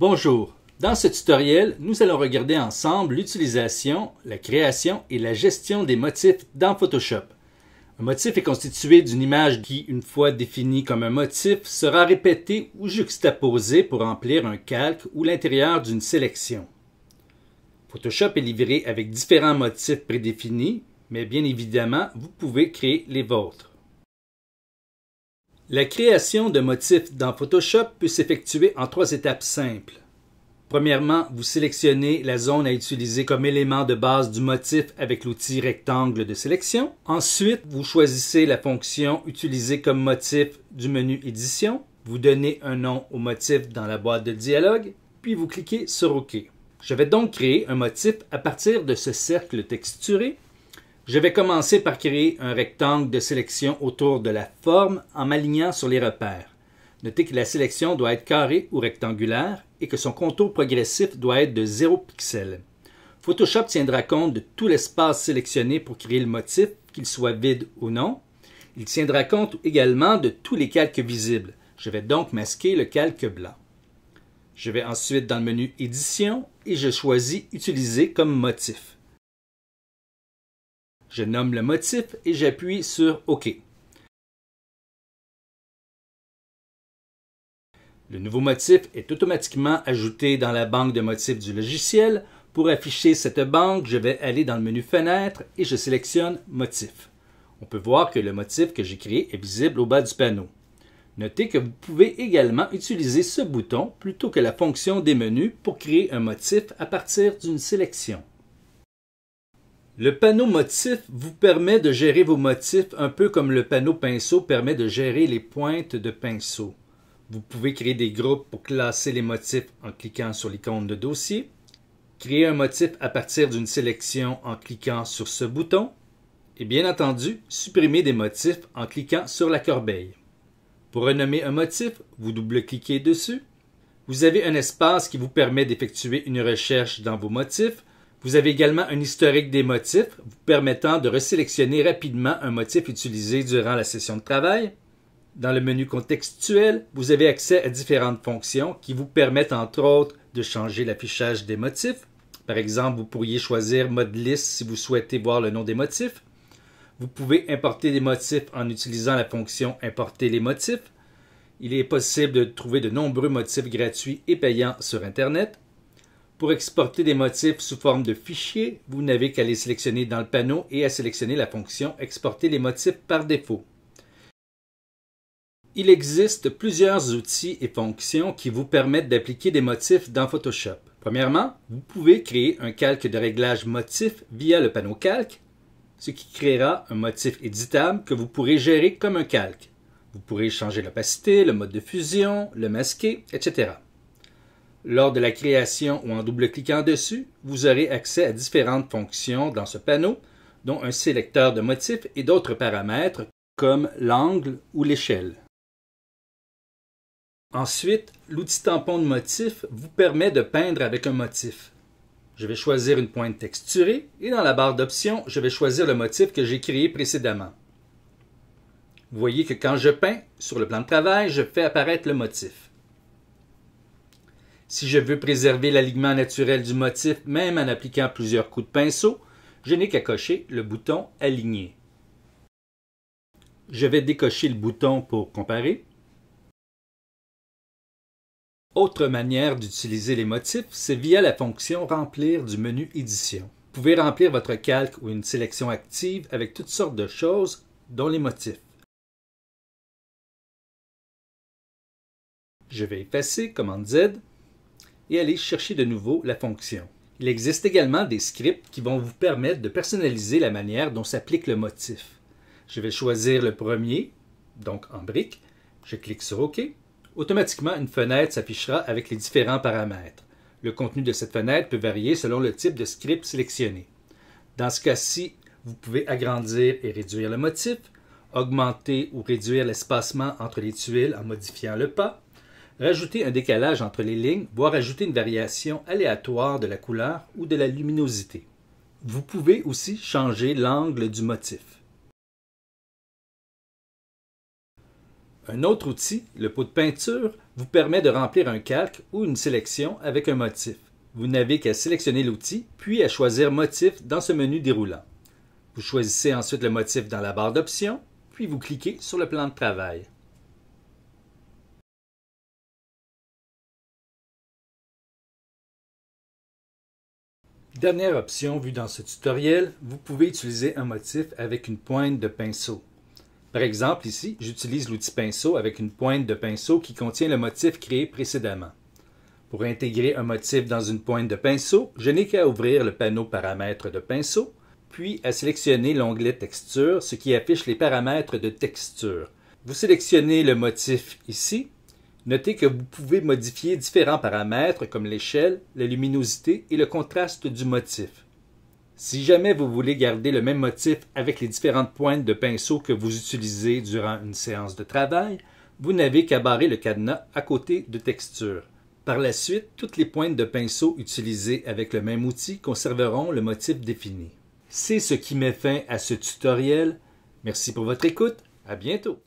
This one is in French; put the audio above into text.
Bonjour, dans ce tutoriel, nous allons regarder ensemble l'utilisation, la création et la gestion des motifs dans Photoshop. Un motif est constitué d'une image qui, une fois définie comme un motif, sera répétée ou juxtaposée pour remplir un calque ou l'intérieur d'une sélection. Photoshop est livré avec différents motifs prédéfinis, mais bien évidemment, vous pouvez créer les vôtres. La création de motifs dans Photoshop peut s'effectuer en trois étapes simples. Premièrement, vous sélectionnez la zone à utiliser comme élément de base du motif avec l'outil rectangle de sélection. Ensuite, vous choisissez la fonction utilisée comme motif du menu édition. Vous donnez un nom au motif dans la boîte de dialogue, puis vous cliquez sur OK. Je vais donc créer un motif à partir de ce cercle texturé je vais commencer par créer un rectangle de sélection autour de la forme en m'alignant sur les repères. Notez que la sélection doit être carrée ou rectangulaire et que son contour progressif doit être de 0 pixels. Photoshop tiendra compte de tout l'espace sélectionné pour créer le motif, qu'il soit vide ou non. Il tiendra compte également de tous les calques visibles. Je vais donc masquer le calque blanc. Je vais ensuite dans le menu Édition et je choisis Utiliser comme motif. Je nomme le motif et j'appuie sur OK. Le nouveau motif est automatiquement ajouté dans la banque de motifs du logiciel. Pour afficher cette banque, je vais aller dans le menu Fenêtre et je sélectionne Motif. On peut voir que le motif que j'ai créé est visible au bas du panneau. Notez que vous pouvez également utiliser ce bouton plutôt que la fonction des menus pour créer un motif à partir d'une sélection. Le panneau motif vous permet de gérer vos motifs un peu comme le panneau pinceau permet de gérer les pointes de pinceau. Vous pouvez créer des groupes pour classer les motifs en cliquant sur l'icône de dossier, créer un motif à partir d'une sélection en cliquant sur ce bouton et bien entendu, supprimer des motifs en cliquant sur la corbeille. Pour renommer un motif, vous double-cliquez dessus. Vous avez un espace qui vous permet d'effectuer une recherche dans vos motifs vous avez également un historique des motifs, vous permettant de resélectionner rapidement un motif utilisé durant la session de travail. Dans le menu contextuel, vous avez accès à différentes fonctions qui vous permettent entre autres de changer l'affichage des motifs. Par exemple, vous pourriez choisir mode liste si vous souhaitez voir le nom des motifs. Vous pouvez importer des motifs en utilisant la fonction Importer les motifs. Il est possible de trouver de nombreux motifs gratuits et payants sur Internet. Pour exporter des motifs sous forme de fichiers, vous n'avez qu'à les sélectionner dans le panneau et à sélectionner la fonction Exporter les motifs par défaut. Il existe plusieurs outils et fonctions qui vous permettent d'appliquer des motifs dans Photoshop. Premièrement, vous pouvez créer un calque de réglage motif via le panneau calque, ce qui créera un motif éditable que vous pourrez gérer comme un calque. Vous pourrez changer l'opacité, le mode de fusion, le masquer, etc. Lors de la création ou en double-cliquant dessus, vous aurez accès à différentes fonctions dans ce panneau, dont un sélecteur de motifs et d'autres paramètres comme l'angle ou l'échelle. Ensuite, l'outil tampon de motif vous permet de peindre avec un motif. Je vais choisir une pointe texturée et dans la barre d'options, je vais choisir le motif que j'ai créé précédemment. Vous voyez que quand je peins, sur le plan de travail, je fais apparaître le motif. Si je veux préserver l'alignement naturel du motif, même en appliquant plusieurs coups de pinceau, je n'ai qu'à cocher le bouton Aligner. Je vais décocher le bouton pour comparer. Autre manière d'utiliser les motifs, c'est via la fonction Remplir du menu Édition. Vous pouvez remplir votre calque ou une sélection active avec toutes sortes de choses, dont les motifs. Je vais effacer, commande Z et aller chercher de nouveau la fonction. Il existe également des scripts qui vont vous permettre de personnaliser la manière dont s'applique le motif. Je vais choisir le premier, donc en brique. Je clique sur OK. Automatiquement, une fenêtre s'affichera avec les différents paramètres. Le contenu de cette fenêtre peut varier selon le type de script sélectionné. Dans ce cas-ci, vous pouvez agrandir et réduire le motif, augmenter ou réduire l'espacement entre les tuiles en modifiant le pas, Rajouter un décalage entre les lignes, voire ajouter une variation aléatoire de la couleur ou de la luminosité. Vous pouvez aussi changer l'angle du motif. Un autre outil, le pot de peinture, vous permet de remplir un calque ou une sélection avec un motif. Vous n'avez qu'à sélectionner l'outil, puis à choisir Motif dans ce menu déroulant. Vous choisissez ensuite le motif dans la barre d'options, puis vous cliquez sur le plan de travail. Dernière option vue dans ce tutoriel, vous pouvez utiliser un motif avec une pointe de pinceau. Par exemple, ici, j'utilise l'outil pinceau avec une pointe de pinceau qui contient le motif créé précédemment. Pour intégrer un motif dans une pointe de pinceau, je n'ai qu'à ouvrir le panneau Paramètres de pinceau, puis à sélectionner l'onglet Texture, ce qui affiche les paramètres de texture. Vous sélectionnez le motif ici, Notez que vous pouvez modifier différents paramètres comme l'échelle, la luminosité et le contraste du motif. Si jamais vous voulez garder le même motif avec les différentes pointes de pinceau que vous utilisez durant une séance de travail, vous n'avez qu'à barrer le cadenas à côté de texture. Par la suite, toutes les pointes de pinceau utilisées avec le même outil conserveront le motif défini. C'est ce qui met fin à ce tutoriel. Merci pour votre écoute. À bientôt.